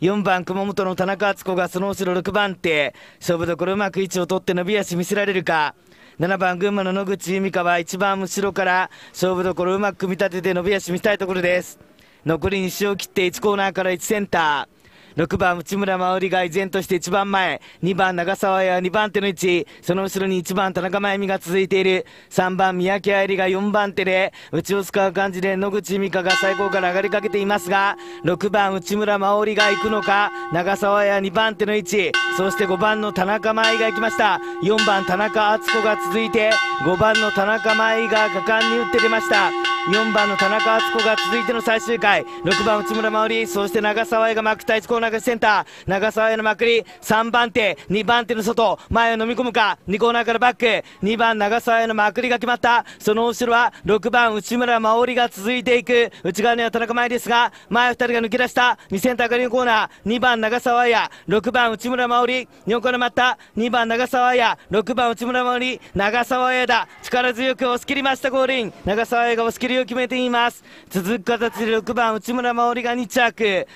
4番熊本の田中敦子がその後ろ6番手勝負どころうまく位置を取って伸び足見せられるか7番群馬の野口由美香は1番後ろから勝負どころうまく組み立てて伸び足見せたいところです残り2周を切って1コーナーから1センター6番内村真織が依然として1番前2番長沢や2番手の位置その後ろに1番田中真由美が続いている3番三宅愛理が4番手で内を使う感じで野口美香が最高から上がりかけていますが6番内村真織が行くのか長沢や2番手の位置そして5番の田中真由が行きました4番田中敦子が続いて5番の田中真由が果敢に打って出ました4番の田中敦子が続いての最終回6番内村真織そして長澤絵が幕対1コーナー勝センター長澤絵のまくり3番手2番手の外前を飲み込むか2コーナーからバック2番長澤絵のまくりが決まったその後ろは6番内村真織が続いていく内側には田中前ですが前2人が抜け出した2センターからのコーナー2番長澤彩6番内村真織4コーナー待った2番長澤彩6番内村真織長澤彩だ力強く押し切りましたゴールイン長澤彩が押し切りを決めています続く形で6番内村真織が2着